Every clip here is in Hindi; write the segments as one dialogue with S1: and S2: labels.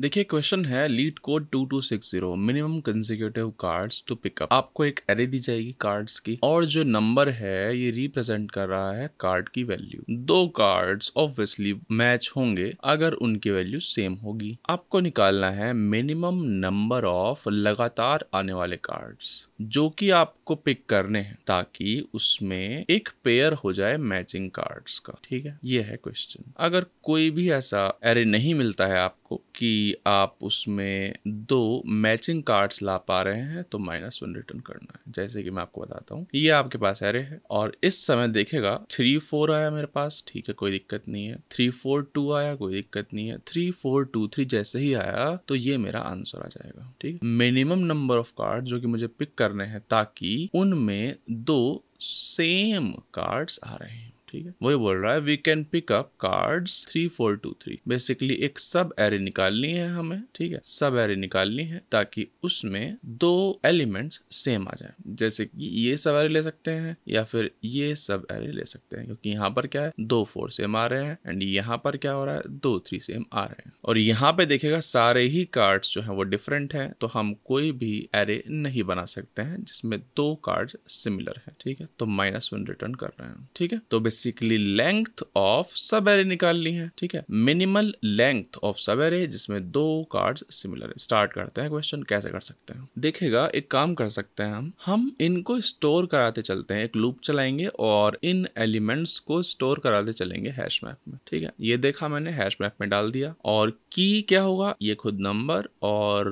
S1: देखिए क्वेश्चन है LeetCode 2260 minimum consecutive cards to pick up आपको एक एरे दी जाएगी कार्ड्स की और जो नंबर है ये रिप्रेजेंट कर रहा है कार्ड की वैल्यू दो कार्ड्स ऑब्वियसली मैच होंगे अगर उनकी वैल्यू सेम होगी आपको निकालना है मिनिमम नंबर ऑफ लगातार आने वाले कार्ड्स जो कि आपको पिक करने हैं ताकि उसमें एक पेयर हो जाए मैचिंग कार्ड्स का ठीक है ये है क्वेश्चन अगर कोई भी ऐसा एरे नहीं मिलता है आपको आपको कि आप उसमें दो मैचिंग कार्ड्स ला पा रहे हैं तो माइनस वन रिटर्न करना है जैसे कि मैं आपको बताता हूँ ये आपके पास एरे है और इस समय देखेगा थ्री फोर आया मेरे पास ठीक है कोई दिक्कत नहीं है थ्री फोर टू आया कोई दिक्कत नहीं है थ्री फोर टू थ्री जैसे ही आया तो ये मेरा आंसर आ जाएगा ठीक मिनिमम नंबर ऑफ कार्ड जो कि मुझे पिक करने हैं ताकि उनमें दो सेम कार्ड्स आ रहे हैं ठीक है वही बोल रहा है we can pick up cards three four two three basically एक सब एरे निकालनी है हमें ठीक है सब एरे निकालनी है ताकि उसमें दो एलिमेंट्स सेम आ जाए जैसे कि ये सब एरे ले सकते हैं या फिर ये सब एरे ले सकते हैं क्योंकि यहाँ पर क्या है दो फोर सेम आ रहे हैं एंड यहाँ पर क्या हो रहा है दो थ्री सेम आ रहे हैं और यहाँ पे देखेगा सारे ही कार्ड्स जो है वो डिफरेंट है तो हम कोई भी एरे नहीं बना सकते हैं जिसमें दो कार्ड सिमिलर है ठीक है तो माइनस वन रिटर्न कर रहे हैं ठीक है तो basic basically length of subarray निकालनी है ठीक है minimal length of subarray जिसमें दो कार्ड सिमिलर है स्टार्ट करते हैं क्वेश्चन कैसे कर सकते हैं देखेगा एक काम कर सकते हैं हम हम इनको स्टोर कराते चलते हैं एक लूप चलाएंगे और इन एलिमेंट्स को स्टोर कराते चलेंगे हैश मैप में ठीक है ये देखा मैंने हैश मैप में डाल दिया और की क्या होगा ये खुद नंबर और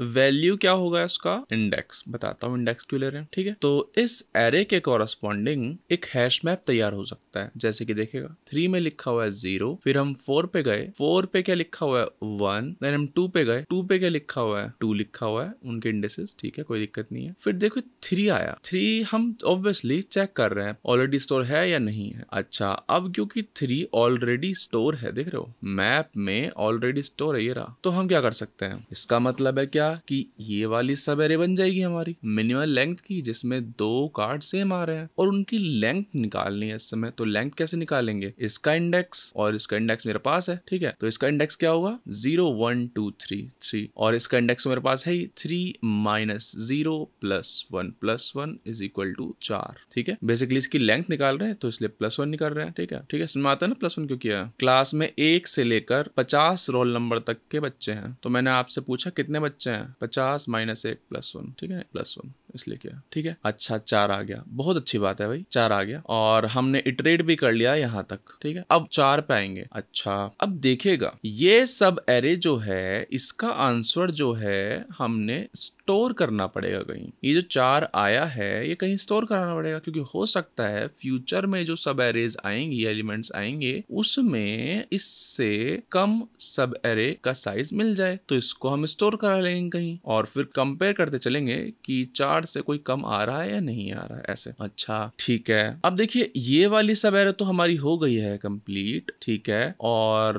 S1: वैल्यू uh, क्या होगा इसका इंडेक्स बताता हूँ इंडेक्स क्यों ले रहे हैं ठीक है तो इस एरे के कॉरस्पॉन्डिंग एक हैश मैप तैयार हो सकता सकता है जैसे कि देखेगा थ्री में लिखा हुआ है जीरो फिर हम फोर पे गए फोर पे क्या लिखा हुआ है वन देन हम टू पे गए टू पे क्या लिखा हुआ है टू लिखा हुआ है उनके इंडेसेस ठीक है कोई दिक्कत नहीं है फिर देखो थ्री आया थ्री हम ऑब्वियसली चेक कर रहे हैं ऑलरेडी स्टोर है या नहीं है अच्छा अब क्योंकि थ्री ऑलरेडी स्टोर है देख रहे हो मैप में ऑलरेडी स्टोर है ये रहा तो हम क्या कर सकते हैं इसका मतलब है क्या कि ये वाली सब एरे बन जाएगी हमारी मिनिमम लेंथ की जिसमें दो कार्ड सेम आ रहे हैं और उनकी लेंथ निकालनी है इस समय तो लेंथ कैसे निकालेंगे इसका इंडेक्स और इसका इंडेक्स मेरे पास है ठीक है तो इसका इंडेक्स क्या होगा zero one two three three और इसका इंडेक्स मेरे पास है three minus zero plus one plus one is equal to चार ठीक है बेसिकली इसकी लेंथ निकाल रहे हैं तो इसलिए प्लस वन निकाल रहे हैं ठीक है ठीक है समझ आता है ना प्लस वन क्यों किया क्लास में एक से लेकर पचास रोल नंबर तक के बच्चे हैं तो मैंने आपसे पूछा कितने बच्चे हैं पचास माइनस एक प्लस वन ठीक है प्लस वन इसलिए किया ठीक है अच्छा चार आ गया बहुत अच्छी बात है भाई चार आ गया और हमने इटरेट भी कर लिया यहाँ तक ठीक है अब चार पे आएंगे अच्छा अब देखेगा ये सब एरे जो है इसका आंसर जो है हमने स्टोर करना पड़ेगा कहीं ये जो चार आया है ये कहीं स्टोर कराना पड़ेगा क्योंकि हो सकता है फ्यूचर में जो सब एरेज आएंगे एलिमेंट्स आएंगे उसमें इससे कम सब एरे का साइज मिल जाए तो इसको हम स्टोर करा लेंगे कहीं और फिर कंपेयर करते चलेंगे कि चार पार्ट से कोई कम आ रहा है या नहीं आ रहा है ऐसे अच्छा ठीक है अब देखिए ये वाली सब एरर तो हमारी हो गई है कंप्लीट ठीक है और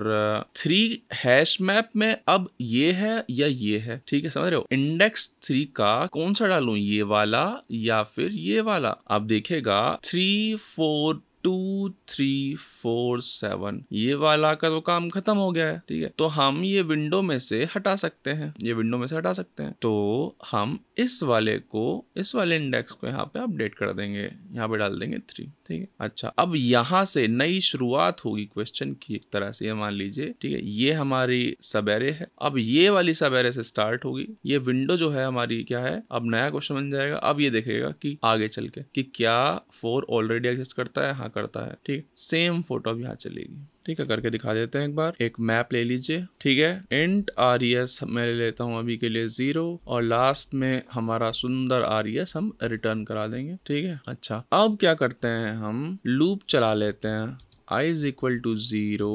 S1: थ्री हैश मैप में अब ये है या ये है ठीक है समझ रहे हो इंडेक्स थ्री का कौन सा डालू ये वाला या फिर ये वाला आप देखेगा three four two three four seven ये वाला का तो काम खत्म हो गया है ठीक है तो हम ये विंडो में से हटा सकते हैं ये विंडो में से हटा सकते हैं तो हम इस वाले को इस वाले इंडेक्स को यहाँ पे अपडेट कर देंगे यहाँ पे डाल देंगे थ्री ठीक है अच्छा अब यहाँ से नई शुरुआत होगी क्वेश्चन की एक तरह से ये मान लीजिए ठीक है ये हमारी सबेरे है अब ये वाली सबेरे से स्टार्ट होगी ये विंडो जो है हमारी क्या है अब नया क्वेश्चन बन जाएगा अब ये देखेगा कि आगे चल के कि क्या फोर ऑलरेडी एग्जिस्ट करता है हाँ करता है ठीक सेम फोटो अब यहाँ चलेगी ठीक है करके दिखा देते हैं एक बार एक मैप ले लीजिए ठीक है इंट आर e मैं ले लेता हूँ अभी के लिए जीरो और लास्ट में हमारा सुंदर आर e हम रिटर्न करा देंगे ठीक है अच्छा अब क्या करते हैं हम लूप चला लेते हैं i is equal to 0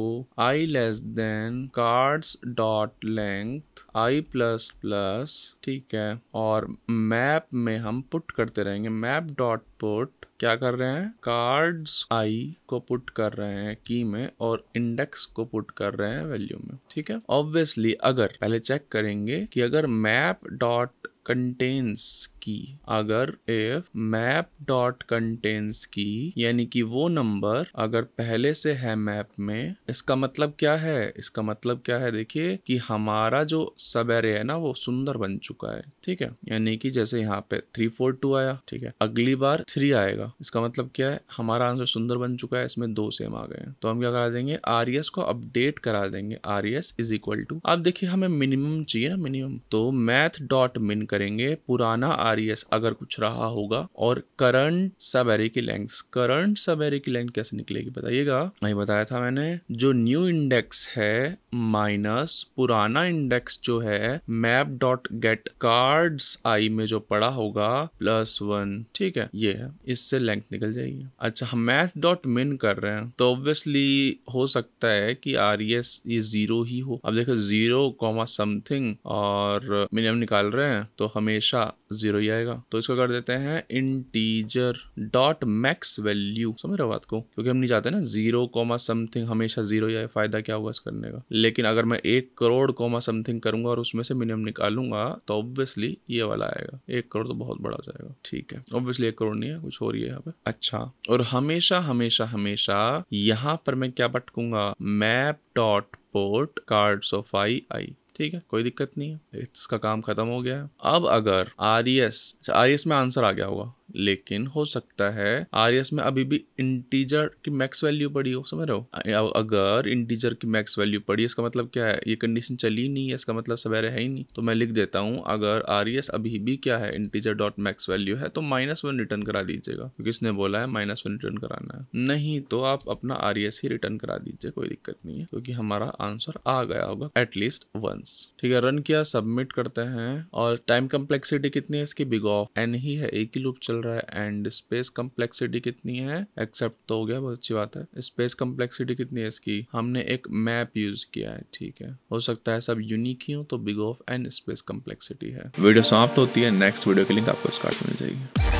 S1: i less than cards dot length i plus plus ठीक है और मैप में हम पुट करते रहेंगे मैप डॉट पुट क्या कर रहे हैं कार्ड्स आई को पुट कर रहे हैं की में और इंडेक्स को पुट कर रहे हैं वैल्यू में ठीक है ऑब्वियसली अगर पहले चेक करेंगे कि अगर मैप डॉट कंटेन्स की अगर इफ मैप डॉट कंटेन्स की यानी कि वो नंबर अगर पहले से है मैप में इसका मतलब क्या है इसका मतलब क्या है देखिए कि हमारा जो सब एरे है ना वो सुंदर बन चुका है ठीक है यानी कि जैसे यहाँ पे थ्री फोर टू आया ठीक है अगली बार थ्री आएगा जाएगा इसका मतलब क्या है हमारा आंसर सुंदर बन चुका है इसमें दो सेम आ गए तो हम क्या करा देंगे आर e को अपडेट करा देंगे आर इज इक्वल टू अब देखिए हमें मिनिमम चाहिए ना मिनिमम तो मैथ डॉट मिन करेंगे पुराना आर e अगर कुछ रहा होगा और करंट सब एरे की लेंथ करंट सब एरे की लेंथ कैसे निकलेगी बताइएगा नहीं बताया था मैंने जो न्यू इंडेक्स है माइनस पुराना इंडेक्स जो है map dot get cards I में जो पड़ा होगा प्लस वन ठीक है ये है इससे से लेंथ निकल जाएगी अच्छा हम मैथ डॉट मिन कर रहे हैं तो ऑब्वियसली हो सकता है कि आर e ये जीरो ही हो अब देखो जीरो कॉमा समथिंग और मिनिमम निकाल रहे हैं तो हमेशा जीरो ही आएगा तो इसको कर देते हैं इंटीजर डॉट मैक्स वैल्यू समझ रहे बात को क्योंकि हम नहीं चाहते ना जीरो कॉमा समथिंग हमेशा जीरो ही आए फायदा क्या होगा इस करने का लेकिन अगर मैं एक करोड़ कॉमा समथिंग करूंगा और उसमें से मिनिमम निकालूंगा तो ऑब्वियसली ये वाला आएगा एक करोड़ तो बहुत बड़ा हो जाएगा ठीक है ऑब्वियसली एक करोड़ नहीं है कुछ और ही गया अब अच्छा और हमेशा हमेशा हमेशा यहाँ पर मैं क्या भटकूंगा map dot put card of I I ठीक है कोई दिक्कत नहीं है इसका काम खत्म हो गया है अब अगर आर एस आर एस में आंसर आ गया होगा लेकिन हो सकता है आरएस में अभी भी इंटीजर की मैक्स वैल्यू पड़ी हो समझ रहे हो अगर इंटीजर की मैक्स वैल्यू पड़ी इसका मतलब क्या है ये कंडीशन चली नहीं है इसका मतलब सवेरे है ही नहीं तो मैं लिख देता हूँ अगर आरएस अभी भी क्या है इंटीजर डॉट मैक्स वैल्यू है तो माइनस वन रिटर्न करा दीजिएगा क्योंकि इसने बोला है माइनस वन रिटर्न कराना है नहीं तो आप अपना आरएस ही रिटर्न करा दीजिए कोई दिक्कत नहीं है क्योंकि हमारा आंसर आ गया होगा एटलीस्ट वंस ठीक है रन किया सबमिट करते हैं और टाइम कम्प्लेक्सिटी कितनी है इसकी बिग ऑफ एन ही है एक ही लूप चल रहा है एंड स्पेस कम्प्लेक्सिटी कितनी है एक्सेप्ट तो हो गया बहुत अच्छी बात है स्पेस कम्प्लेक्सिटी कितनी है इसकी हमने एक मैप यूज किया है ठीक है हो सकता है सब यूनिक ही हो तो big of N space complexity है वीडियो समाप्त होती है नेक्स्ट वीडियो के लिंक आपको स्टार्ट मिल जाएगी